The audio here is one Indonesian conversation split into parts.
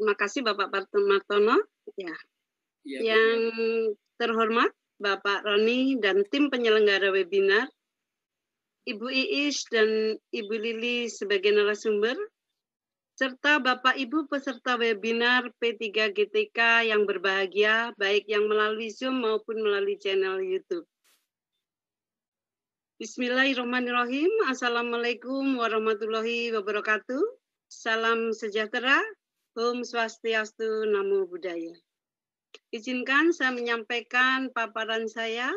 Terima kasih Bapak Martono, Ya. ya yang benar. terhormat Bapak Roni dan tim penyelenggara webinar, Ibu Iis dan Ibu Lili sebagai narasumber, serta Bapak Ibu peserta webinar P3 GTK yang berbahagia, baik yang melalui Zoom maupun melalui channel YouTube. Bismillahirrahmanirrahim. Assalamualaikum warahmatullahi wabarakatuh. Salam sejahtera, Om Swastiastu, Namo Buddhaya. Izinkan saya menyampaikan paparan saya.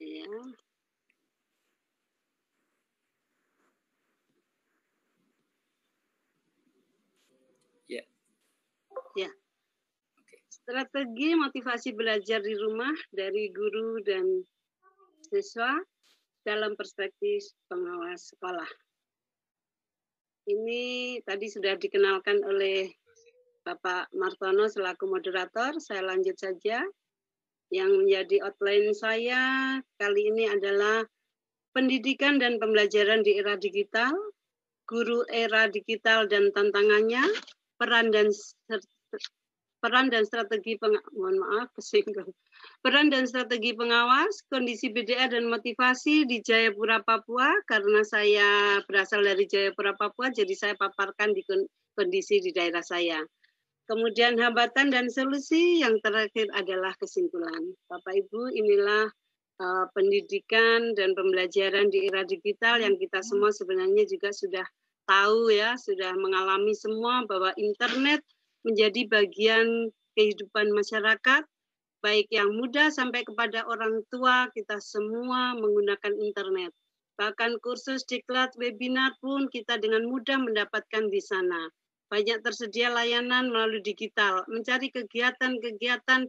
Ya. Strategi motivasi belajar di rumah dari guru dan siswa dalam perspektif pengawas sekolah. Ini tadi sudah dikenalkan oleh Bapak Martono selaku moderator. Saya lanjut saja. Yang menjadi outline saya kali ini adalah pendidikan dan pembelajaran di era digital, guru era digital dan tantangannya, peran dan peran dan strategi peng, mohon maaf kesinggung. Peran dan strategi pengawas, kondisi BDA dan motivasi di Jayapura Papua karena saya berasal dari Jayapura Papua jadi saya paparkan di kondisi di daerah saya. Kemudian hambatan dan solusi yang terakhir adalah kesimpulan. Bapak Ibu, inilah uh, pendidikan dan pembelajaran di era digital yang kita semua sebenarnya juga sudah tahu ya, sudah mengalami semua bahwa internet menjadi bagian kehidupan masyarakat, baik yang muda sampai kepada orang tua, kita semua menggunakan internet. Bahkan kursus, diklat, webinar pun kita dengan mudah mendapatkan di sana. Banyak tersedia layanan melalui digital. Mencari kegiatan-kegiatan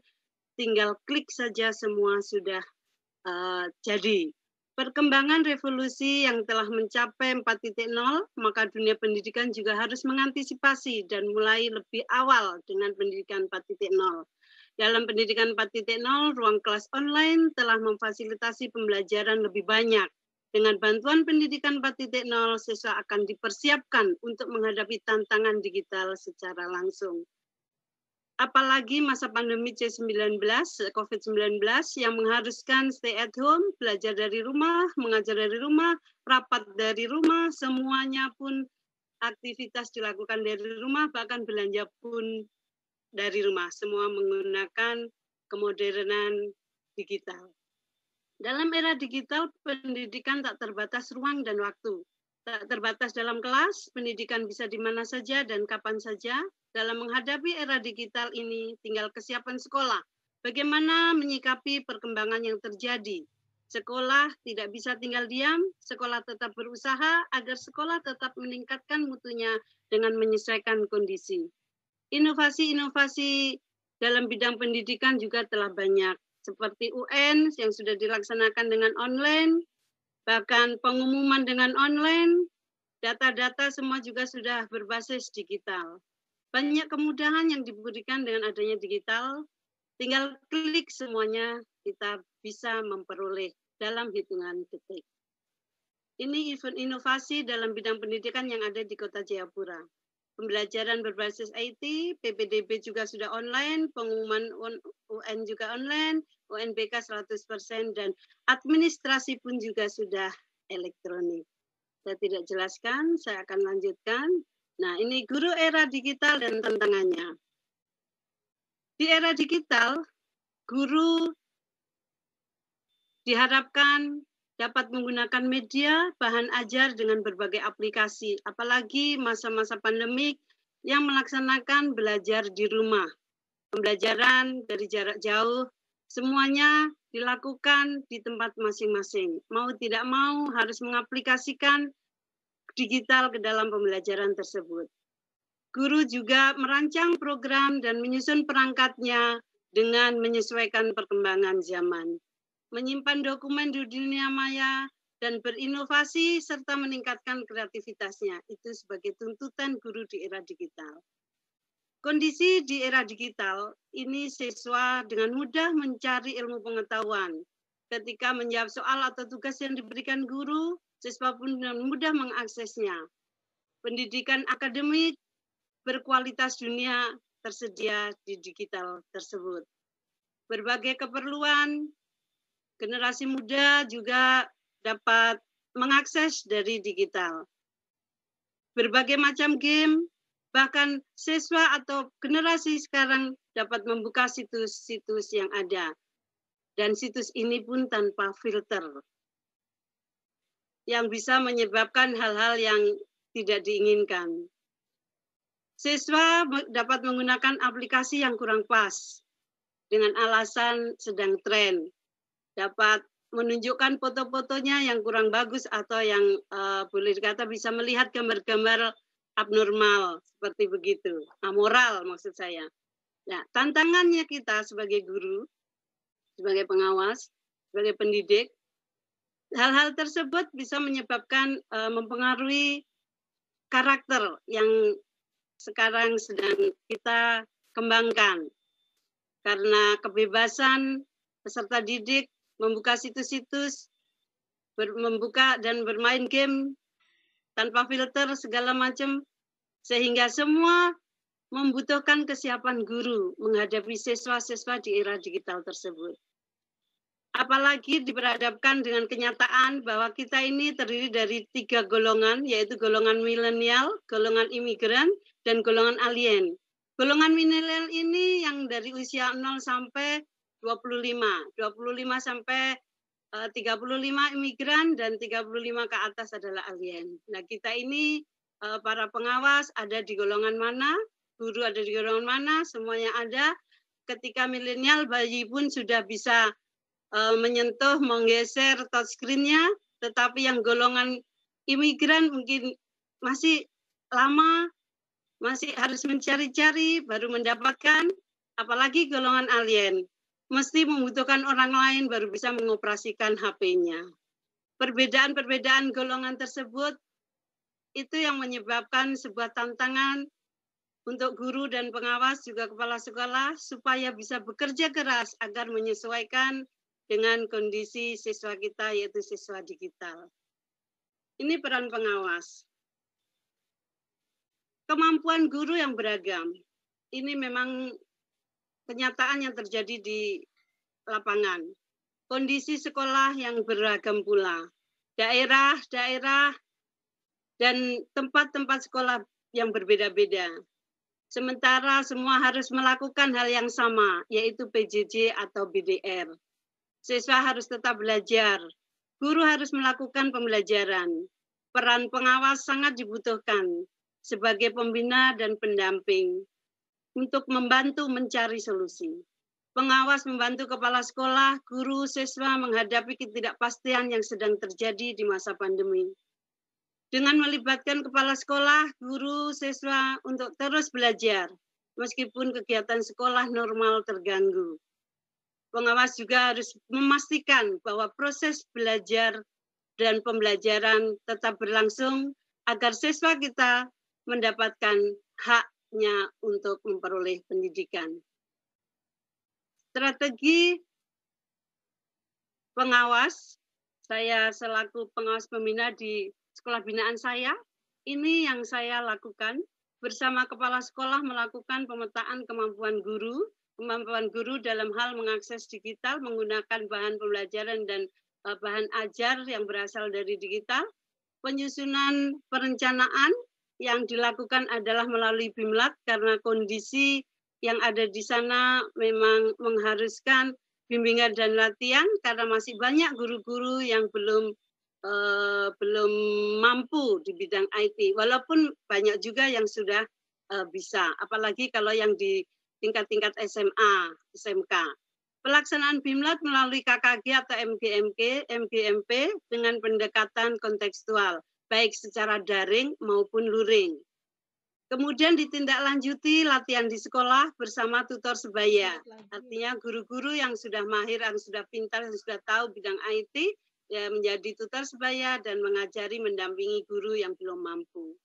tinggal klik saja semua sudah uh, jadi. Perkembangan revolusi yang telah mencapai 4.0, maka dunia pendidikan juga harus mengantisipasi dan mulai lebih awal dengan pendidikan 4.0. Dalam pendidikan 4.0, ruang kelas online telah memfasilitasi pembelajaran lebih banyak. Dengan bantuan pendidikan 4.0, siswa akan dipersiapkan untuk menghadapi tantangan digital secara langsung apalagi masa pandemi C19, COVID-19 yang mengharuskan stay at home, belajar dari rumah, mengajar dari rumah, rapat dari rumah, semuanya pun aktivitas dilakukan dari rumah, bahkan belanja pun dari rumah. Semua menggunakan kemodernan digital. Dalam era digital, pendidikan tak terbatas ruang dan waktu. Tak terbatas dalam kelas, pendidikan bisa di mana saja dan kapan saja. Dalam menghadapi era digital ini, tinggal kesiapan sekolah. Bagaimana menyikapi perkembangan yang terjadi? Sekolah tidak bisa tinggal diam, sekolah tetap berusaha agar sekolah tetap meningkatkan mutunya dengan menyesuaikan kondisi. Inovasi-inovasi dalam bidang pendidikan juga telah banyak, seperti UN yang sudah dilaksanakan dengan online, bahkan pengumuman dengan online, data-data semua juga sudah berbasis digital. Banyak kemudahan yang diberikan dengan adanya digital, tinggal klik semuanya kita bisa memperoleh dalam hitungan detik. Ini event inovasi dalam bidang pendidikan yang ada di Kota Jayapura pembelajaran berbasis IT, PPDB juga sudah online, pengumuman UN juga online, UNBK 100%, dan administrasi pun juga sudah elektronik. Saya tidak jelaskan, saya akan lanjutkan. Nah, ini guru era digital dan tantangannya. Di era digital, guru diharapkan dapat menggunakan media bahan ajar dengan berbagai aplikasi, apalagi masa-masa pandemik yang melaksanakan belajar di rumah. Pembelajaran dari jarak jauh, semuanya dilakukan di tempat masing-masing. Mau tidak mau harus mengaplikasikan digital ke dalam pembelajaran tersebut. Guru juga merancang program dan menyusun perangkatnya dengan menyesuaikan perkembangan zaman menyimpan dokumen di dunia maya, dan berinovasi serta meningkatkan kreativitasnya. Itu sebagai tuntutan guru di era digital. Kondisi di era digital ini siswa dengan mudah mencari ilmu pengetahuan. Ketika menjawab soal atau tugas yang diberikan guru, siswa pun dengan mudah mengaksesnya. Pendidikan akademik berkualitas dunia tersedia di digital tersebut. Berbagai keperluan generasi muda juga dapat mengakses dari digital. Berbagai macam game, bahkan siswa atau generasi sekarang dapat membuka situs-situs yang ada. Dan situs ini pun tanpa filter. Yang bisa menyebabkan hal-hal yang tidak diinginkan. Siswa dapat menggunakan aplikasi yang kurang pas dengan alasan sedang tren dapat menunjukkan foto-fotonya yang kurang bagus atau yang uh, boleh dikata bisa melihat gambar-gambar abnormal seperti begitu, amoral ah, maksud saya. Nah, tantangannya kita sebagai guru, sebagai pengawas, sebagai pendidik, hal-hal tersebut bisa menyebabkan uh, mempengaruhi karakter yang sekarang sedang kita kembangkan. Karena kebebasan peserta didik membuka situs-situs, membuka dan bermain game tanpa filter segala macam, sehingga semua membutuhkan kesiapan guru menghadapi siswa-siswa di era digital tersebut. Apalagi diperhadapkan dengan kenyataan bahwa kita ini terdiri dari tiga golongan, yaitu golongan milenial, golongan imigran, dan golongan alien. Golongan milenial ini yang dari usia 0 sampai 25. 25 sampai 35 eh, imigran dan 35 ke atas adalah alien. Nah, kita ini eh, para pengawas ada di golongan mana, guru ada di golongan mana, semuanya ada. Ketika milenial bayi pun sudah bisa eh, menyentuh, menggeser touchscreen-nya, tetapi yang golongan imigran mungkin masih lama, masih harus mencari-cari baru mendapatkan, apalagi golongan alien mesti membutuhkan orang lain baru bisa mengoperasikan HP-nya. Perbedaan-perbedaan golongan tersebut itu yang menyebabkan sebuah tantangan untuk guru dan pengawas juga kepala sekolah supaya bisa bekerja keras agar menyesuaikan dengan kondisi siswa kita yaitu siswa digital. Ini peran pengawas. Kemampuan guru yang beragam. Ini memang kenyataan yang terjadi di lapangan. Kondisi sekolah yang beragam pula. Daerah-daerah dan tempat-tempat sekolah yang berbeda-beda. Sementara semua harus melakukan hal yang sama, yaitu PJJ atau BDR. Siswa harus tetap belajar, guru harus melakukan pembelajaran. Peran pengawas sangat dibutuhkan sebagai pembina dan pendamping untuk membantu mencari solusi. Pengawas membantu kepala sekolah, guru, siswa menghadapi ketidakpastian yang sedang terjadi di masa pandemi. Dengan melibatkan kepala sekolah, guru, siswa untuk terus belajar, meskipun kegiatan sekolah normal terganggu. Pengawas juga harus memastikan bahwa proses belajar dan pembelajaran tetap berlangsung agar siswa kita mendapatkan hak haknya untuk memperoleh pendidikan. Strategi pengawas, saya selaku pengawas pembina di sekolah binaan saya, ini yang saya lakukan bersama kepala sekolah melakukan pemetaan kemampuan guru, kemampuan guru dalam hal mengakses digital menggunakan bahan pembelajaran dan eh, bahan ajar yang berasal dari digital, penyusunan perencanaan yang dilakukan adalah melalui BIMLAT karena kondisi yang ada di sana memang mengharuskan bimbingan dan latihan karena masih banyak guru-guru yang belum uh, belum mampu di bidang IT walaupun banyak juga yang sudah uh, bisa apalagi kalau yang di tingkat-tingkat SMA, SMK. Pelaksanaan BIMLAT melalui KKG atau MGMK, MGMP dengan pendekatan kontekstual baik secara daring maupun luring. Kemudian ditindaklanjuti latihan di sekolah bersama tutor sebaya. Artinya guru-guru yang sudah mahir, yang sudah pintar, yang sudah tahu bidang IT, ya menjadi tutor sebaya dan mengajari mendampingi guru yang belum mampu.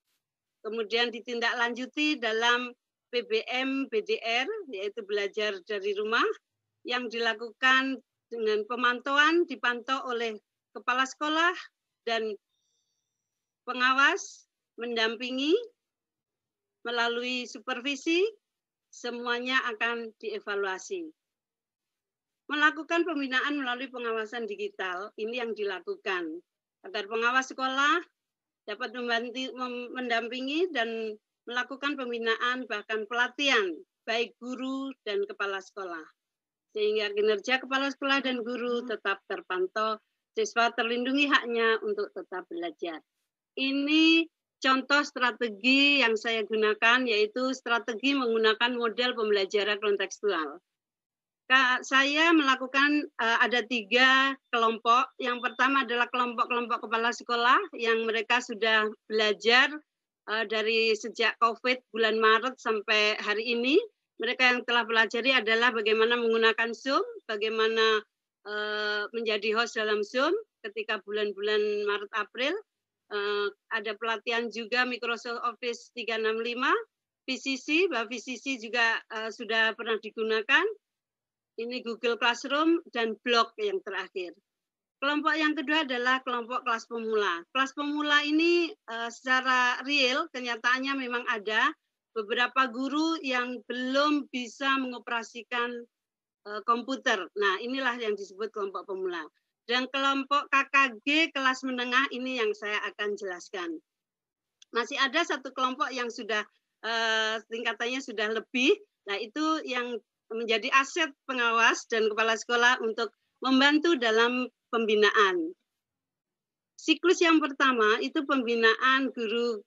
Kemudian ditindaklanjuti dalam PBM BDR, yaitu belajar dari rumah, yang dilakukan dengan pemantauan dipantau oleh kepala sekolah dan pengawas, mendampingi, melalui supervisi, semuanya akan dievaluasi. Melakukan pembinaan melalui pengawasan digital, ini yang dilakukan. Agar pengawas sekolah dapat membantu mendampingi dan melakukan pembinaan bahkan pelatihan, baik guru dan kepala sekolah. Sehingga kinerja kepala sekolah dan guru hmm. tetap terpantau, siswa terlindungi haknya untuk tetap belajar. Ini contoh strategi yang saya gunakan yaitu strategi menggunakan model pembelajaran kontekstual. Saya melakukan eh, ada tiga kelompok. Yang pertama adalah kelompok-kelompok kepala sekolah yang mereka sudah belajar eh, dari sejak COVID bulan Maret sampai hari ini. Mereka yang telah pelajari adalah bagaimana menggunakan Zoom, bagaimana eh, menjadi host dalam Zoom ketika bulan-bulan Maret April Eh, ada pelatihan juga Microsoft Office 365, VCC, bahwa VCC juga uh, sudah pernah digunakan. Ini Google Classroom dan blog yang terakhir. Kelompok yang kedua adalah kelompok kelas pemula. Kelas pemula ini uh, secara real kenyataannya memang ada beberapa guru yang belum bisa mengoperasikan uh, komputer. Nah, inilah yang disebut kelompok pemula. Dan kelompok KKG kelas menengah ini yang saya akan jelaskan. Masih ada satu kelompok yang sudah uh, tingkatannya sudah lebih. Nah, itu yang menjadi aset pengawas dan kepala sekolah untuk membantu dalam pembinaan. Siklus yang pertama itu pembinaan guru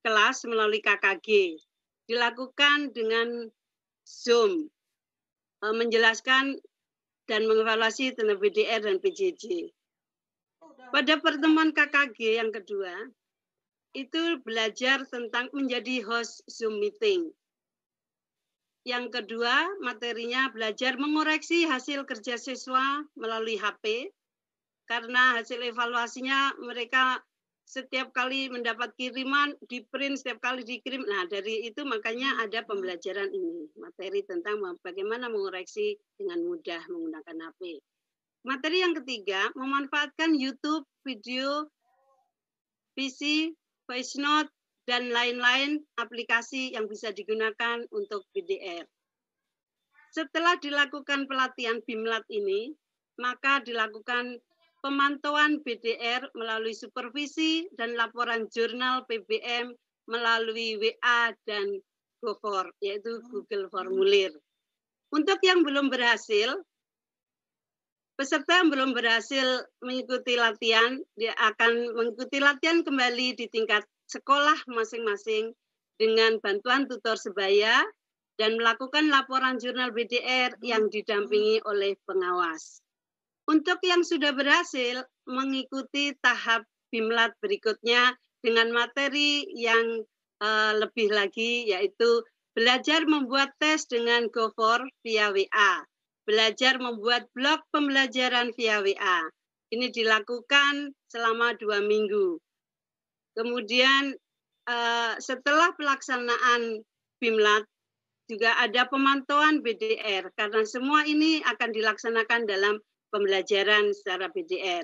kelas melalui KKG. Dilakukan dengan Zoom. Eh, menjelaskan dan mengevaluasi tentang BDR dan PJJ. Oh, Pada pertemuan KKG yang kedua, itu belajar tentang menjadi host Zoom meeting. Yang kedua, materinya belajar mengoreksi hasil kerja siswa melalui HP, karena hasil evaluasinya mereka setiap kali mendapat kiriman di print setiap kali dikirim nah dari itu makanya ada hmm. pembelajaran ini materi tentang bagaimana mengoreksi dengan mudah menggunakan HP materi yang ketiga memanfaatkan YouTube video PC voice note dan lain-lain aplikasi yang bisa digunakan untuk BDR setelah dilakukan pelatihan BIMLAT ini maka dilakukan pemantauan BDR melalui supervisi dan laporan jurnal PBM melalui WA dan GoFor, yaitu Google Formulir. Untuk yang belum berhasil, peserta yang belum berhasil mengikuti latihan, dia akan mengikuti latihan kembali di tingkat sekolah masing-masing dengan bantuan tutor sebaya dan melakukan laporan jurnal BDR yang didampingi oleh pengawas. Untuk yang sudah berhasil mengikuti tahap BIMLAT berikutnya dengan materi yang uh, lebih lagi yaitu belajar membuat tes dengan GoFor via WA, belajar membuat blog pembelajaran via WA. Ini dilakukan selama dua minggu. Kemudian uh, setelah pelaksanaan BIMLAT juga ada pemantauan BDR karena semua ini akan dilaksanakan dalam pembelajaran secara BDR.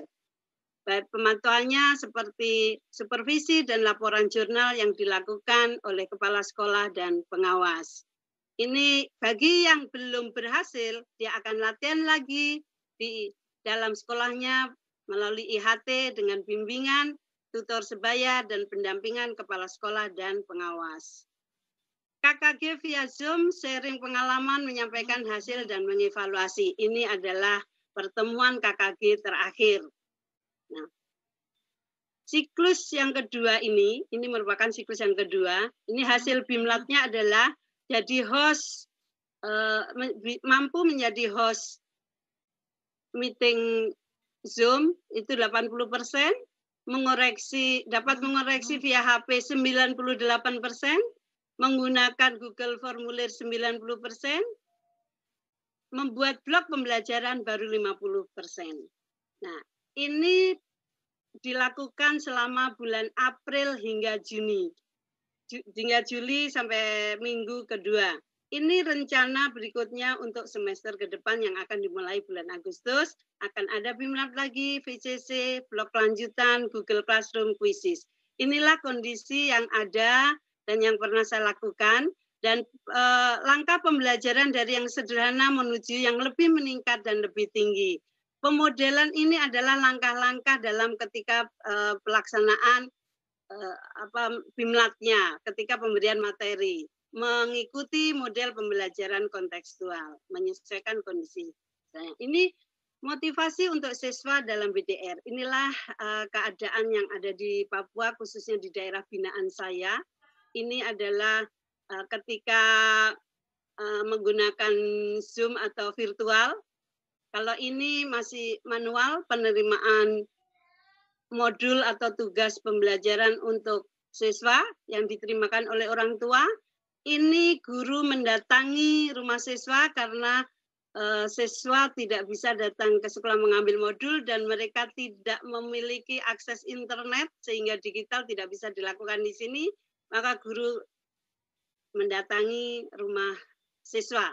Baik pemantauannya seperti supervisi dan laporan jurnal yang dilakukan oleh kepala sekolah dan pengawas. Ini bagi yang belum berhasil, dia akan latihan lagi di dalam sekolahnya melalui IHT dengan bimbingan, tutor sebaya, dan pendampingan kepala sekolah dan pengawas. KKG via Zoom sharing pengalaman menyampaikan hasil dan mengevaluasi. Ini adalah pertemuan KKG terakhir. Nah, siklus yang kedua ini, ini merupakan siklus yang kedua, ini hasil BIMLATnya adalah jadi host, eh, mampu menjadi host meeting Zoom itu 80 persen, mengoreksi dapat mengoreksi via HP 98 persen, menggunakan Google Formulir 90 persen, membuat blok pembelajaran baru 50%. Nah, ini dilakukan selama bulan April hingga Juni. Hingga Juli sampai minggu kedua. Ini rencana berikutnya untuk semester ke depan yang akan dimulai bulan Agustus. Akan ada BIMLAB lagi, VCC, blok lanjutan, Google Classroom, Quizzes. Inilah kondisi yang ada dan yang pernah saya lakukan dan e, langkah pembelajaran dari yang sederhana menuju yang lebih meningkat dan lebih tinggi. Pemodelan ini adalah langkah-langkah dalam ketika e, pelaksanaan e, apa bimlatnya, ketika pemberian materi, mengikuti model pembelajaran kontekstual, menyesuaikan kondisi. Nah, ini motivasi untuk siswa dalam BDR. Inilah uh, keadaan yang ada di Papua khususnya di daerah binaan saya. Ini adalah Eh, ketika eh, menggunakan Zoom atau virtual. Kalau ini masih manual penerimaan modul atau tugas pembelajaran untuk siswa yang diterimakan oleh orang tua. Ini guru mendatangi rumah siswa karena eh, siswa tidak bisa datang ke sekolah mengambil modul dan mereka tidak memiliki akses internet sehingga digital tidak bisa dilakukan di sini maka guru mendatangi rumah siswa.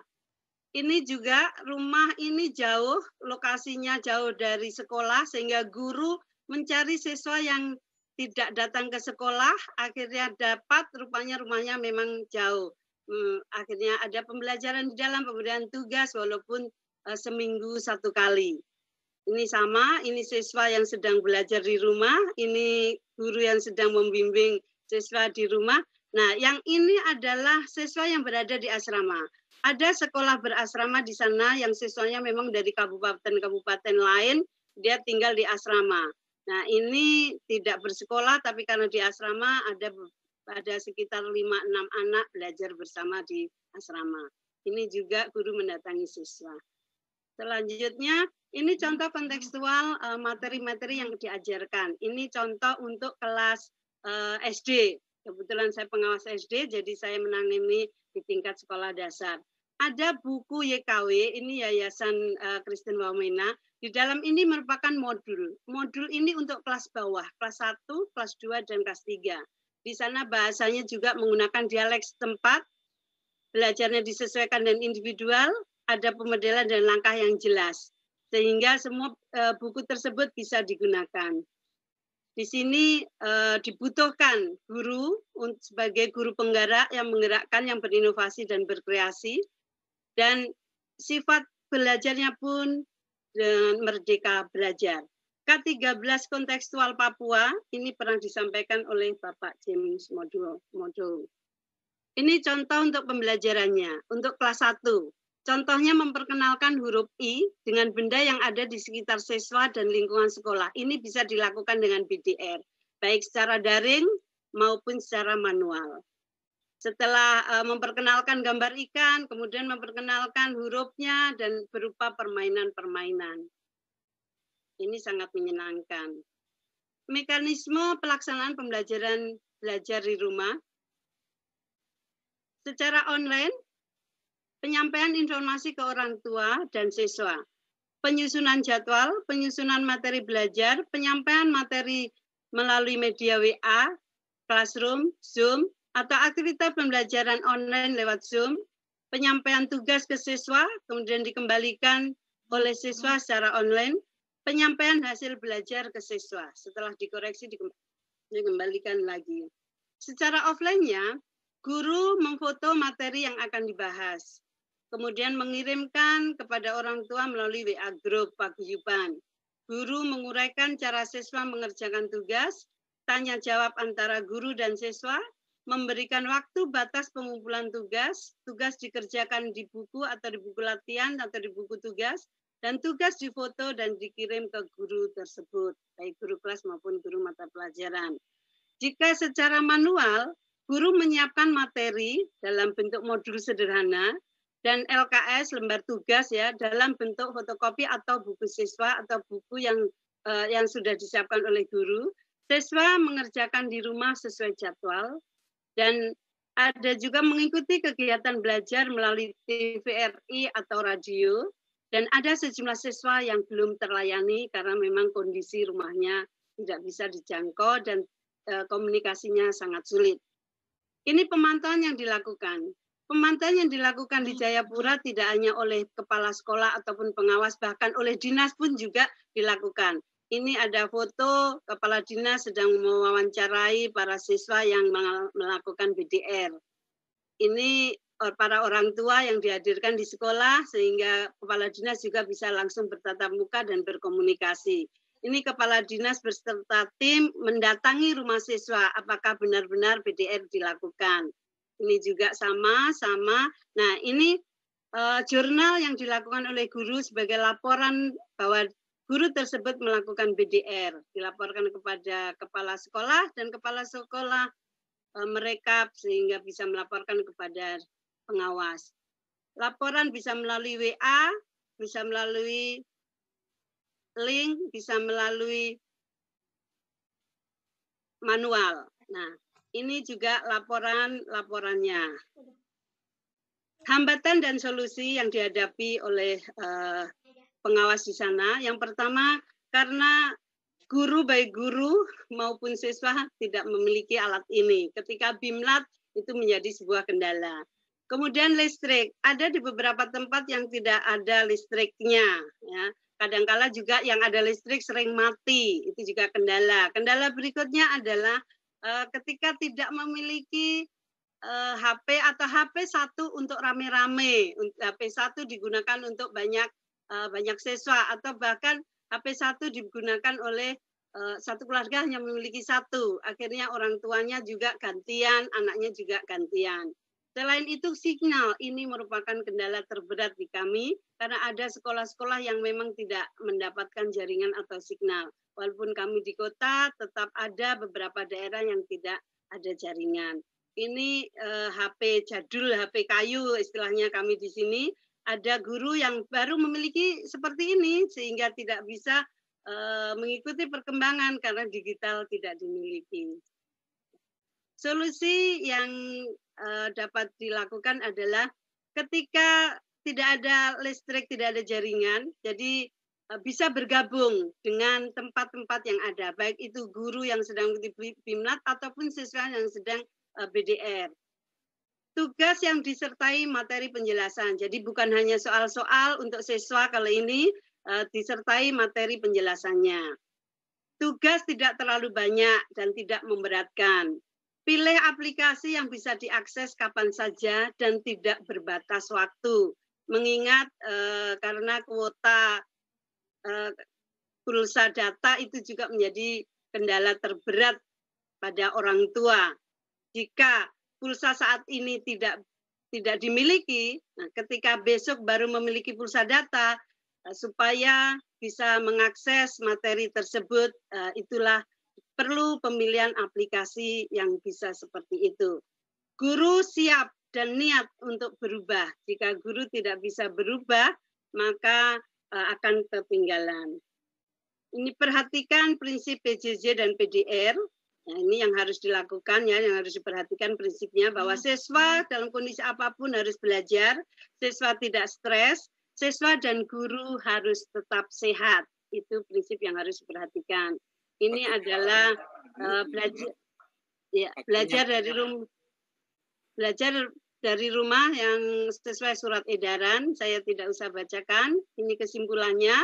Ini juga rumah ini jauh, lokasinya jauh dari sekolah sehingga guru mencari siswa yang tidak datang ke sekolah akhirnya dapat rupanya rumahnya memang jauh. Hmm, akhirnya ada pembelajaran di dalam pemberian tugas walaupun uh, seminggu satu kali. Ini sama, ini siswa yang sedang belajar di rumah, ini guru yang sedang membimbing siswa di rumah Nah, yang ini adalah siswa yang berada di asrama. Ada sekolah berasrama di sana yang siswanya memang dari kabupaten-kabupaten lain, dia tinggal di asrama. Nah, ini tidak bersekolah tapi karena di asrama ada ada sekitar 5 6 anak belajar bersama di asrama. Ini juga guru mendatangi siswa. Selanjutnya, ini contoh kontekstual eh, materi-materi yang diajarkan. Ini contoh untuk kelas eh, SD. Kebetulan saya pengawas SD, jadi saya menangani di tingkat sekolah dasar. Ada buku YKW, ini Yayasan eh, Kristen Wamena. Di dalam ini merupakan modul. Modul ini untuk kelas bawah, kelas 1, kelas 2, dan kelas 3. Di sana bahasanya juga menggunakan dialek setempat, belajarnya disesuaikan dan individual, ada pemodelan dan langkah yang jelas. Sehingga semua eh, buku tersebut bisa digunakan di sini eh, dibutuhkan guru sebagai guru penggerak yang menggerakkan, yang berinovasi dan berkreasi, dan sifat belajarnya pun dengan eh, merdeka belajar. K13 kontekstual Papua ini pernah disampaikan oleh Bapak James modul. Ini contoh untuk pembelajarannya, untuk kelas 1. Contohnya memperkenalkan huruf I dengan benda yang ada di sekitar siswa dan lingkungan sekolah. Ini bisa dilakukan dengan BDR, baik secara daring maupun secara manual. Setelah e, memperkenalkan gambar ikan, kemudian memperkenalkan hurufnya dan berupa permainan-permainan. Ini sangat menyenangkan. Mekanisme pelaksanaan pembelajaran belajar di rumah secara online penyampaian informasi ke orang tua dan siswa, penyusunan jadwal, penyusunan materi belajar, penyampaian materi melalui media WA, Classroom, Zoom, atau aktivitas pembelajaran online lewat Zoom, penyampaian tugas ke siswa, kemudian dikembalikan oleh siswa secara online, penyampaian hasil belajar ke siswa, setelah dikoreksi dikembalikan lagi. Secara offline-nya, guru memfoto materi yang akan dibahas kemudian mengirimkan kepada orang tua melalui WA Group paguyuban. Guru menguraikan cara siswa mengerjakan tugas, tanya jawab antara guru dan siswa, memberikan waktu batas pengumpulan tugas, tugas dikerjakan di buku atau di buku latihan atau di buku tugas, dan tugas difoto dan dikirim ke guru tersebut, baik guru kelas maupun guru mata pelajaran. Jika secara manual, guru menyiapkan materi dalam bentuk modul sederhana, dan LKS lembar tugas ya dalam bentuk fotokopi atau buku siswa atau buku yang uh, yang sudah disiapkan oleh guru. Siswa mengerjakan di rumah sesuai jadwal dan ada juga mengikuti kegiatan belajar melalui TVRI atau radio dan ada sejumlah siswa yang belum terlayani karena memang kondisi rumahnya tidak bisa dijangkau dan eh, komunikasinya sangat sulit. Ini pemantauan yang dilakukan. Pemantauan yang dilakukan di hmm. Jayapura tidak hanya oleh kepala sekolah ataupun pengawas, bahkan oleh dinas pun juga dilakukan. Ini ada foto kepala dinas sedang mewawancarai para siswa yang melakukan BDR. Ini eh, para orang tua yang dihadirkan di sekolah sehingga kepala dinas juga bisa langsung bertatap muka dan berkomunikasi. Ini kepala dinas berserta tim mendatangi rumah siswa apakah benar-benar BDR dilakukan ini juga sama, sama. Nah, ini uh, jurnal yang dilakukan oleh guru sebagai laporan bahwa guru tersebut melakukan BDR, dilaporkan kepada kepala sekolah dan kepala sekolah uh, eh, merekap sehingga bisa melaporkan kepada pengawas. Laporan bisa melalui WA, bisa melalui link, bisa melalui manual. Nah, ini juga laporan-laporannya. Hambatan dan solusi yang dihadapi oleh uh, pengawas di sana. Yang pertama, karena guru baik guru maupun siswa tidak memiliki alat ini. Ketika BIMLAT itu menjadi sebuah kendala. Kemudian listrik, ada di beberapa tempat yang tidak ada listriknya. Ya. Kadangkala juga yang ada listrik sering mati, itu juga kendala. Kendala berikutnya adalah Eh, ketika tidak memiliki HP eh, atau HP satu untuk rame-rame, HP satu digunakan untuk banyak eh, banyak siswa atau bahkan HP satu digunakan oleh satu keluarga hanya memiliki satu. Akhirnya orang tuanya juga gantian, anaknya juga gantian. Selain itu sinyal ini merupakan kendala terberat di kami karena ada sekolah-sekolah yang memang tidak mendapatkan jaringan atau sinyal. Walaupun kami di kota, tetap ada beberapa daerah yang tidak ada jaringan. Ini eh, HP jadul, HP kayu istilahnya kami di sini. Ada guru yang baru memiliki seperti ini sehingga tidak bisa eh, mengikuti perkembangan karena digital tidak dimiliki. Solusi yang eh, dapat dilakukan adalah ketika tidak ada listrik, tidak ada jaringan, jadi Eh, bisa bergabung dengan tempat-tempat yang ada, baik itu guru yang sedang di BIMLAT ataupun siswa yang sedang eh, BDR. Tugas yang disertai materi penjelasan. Jadi bukan hanya soal-soal untuk siswa kali ini, eh, disertai materi penjelasannya. Tugas tidak terlalu banyak dan tidak memberatkan. Pilih aplikasi yang bisa diakses kapan saja dan tidak berbatas waktu. Mengingat eh, karena kuota Eh, pulsa data itu juga menjadi kendala terberat pada orang tua. Jika pulsa saat ini tidak tidak dimiliki, nah, ketika besok baru memiliki pulsa data eh, supaya bisa mengakses materi tersebut, eh, itulah perlu pemilihan aplikasi yang bisa seperti itu. Guru siap dan niat untuk berubah. Jika guru tidak bisa berubah, maka Eh, akan ketinggalan. Ini perhatikan prinsip PJJ dan PDR. Nah, ini yang harus dilakukan ya, yang harus diperhatikan prinsipnya bahwa hmm. siswa dalam kondisi apapun harus belajar, siswa tidak stres, siswa dan guru harus tetap sehat. Itu prinsip yang harus diperhatikan. Ini adalah uh, belajar ya, belajar dari rumah belajar dari rumah yang sesuai surat edaran, saya tidak usah bacakan. Ini kesimpulannya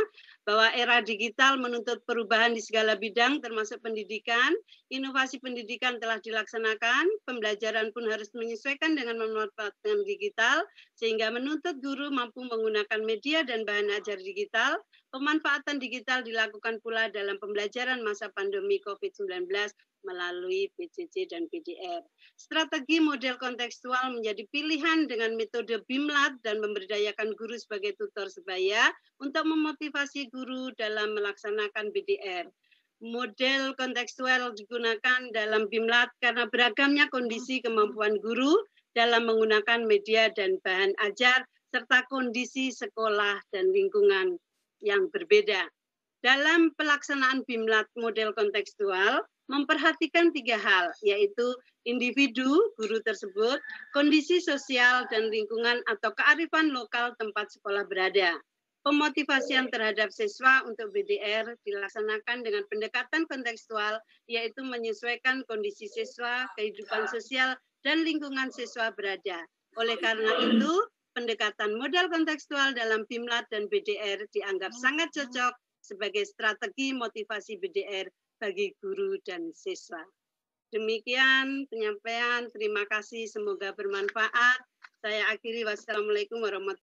bahwa era digital menuntut perubahan di segala bidang termasuk pendidikan. Inovasi pendidikan telah dilaksanakan, pembelajaran pun harus menyesuaikan dengan memanfaatkan digital sehingga menuntut guru mampu menggunakan media dan bahan ajar digital. Pemanfaatan digital dilakukan pula dalam pembelajaran masa pandemi COVID-19 melalui PJJ dan PDR. Strategi model kontekstual menjadi pilihan dengan metode BIMLAT dan memberdayakan guru sebagai tutor sebaya untuk memotivasi guru dalam melaksanakan BDR. Model kontekstual digunakan dalam BIMLAT karena beragamnya kondisi kemampuan guru dalam menggunakan media dan bahan ajar serta kondisi sekolah dan lingkungan yang berbeda. Dalam pelaksanaan BIMLAT model kontekstual, memperhatikan tiga hal, yaitu individu guru tersebut, kondisi sosial dan lingkungan atau kearifan lokal tempat sekolah berada. Pemotivasian terhadap siswa untuk BDR dilaksanakan dengan pendekatan kontekstual, yaitu menyesuaikan kondisi siswa, kehidupan sosial, dan lingkungan siswa berada. Oleh karena itu, pendekatan modal kontekstual dalam BIMLAT dan BDR dianggap sangat cocok sebagai strategi motivasi BDR bagi guru dan siswa. Demikian penyampaian, terima kasih, semoga bermanfaat. Saya akhiri, wassalamualaikum warahmatullahi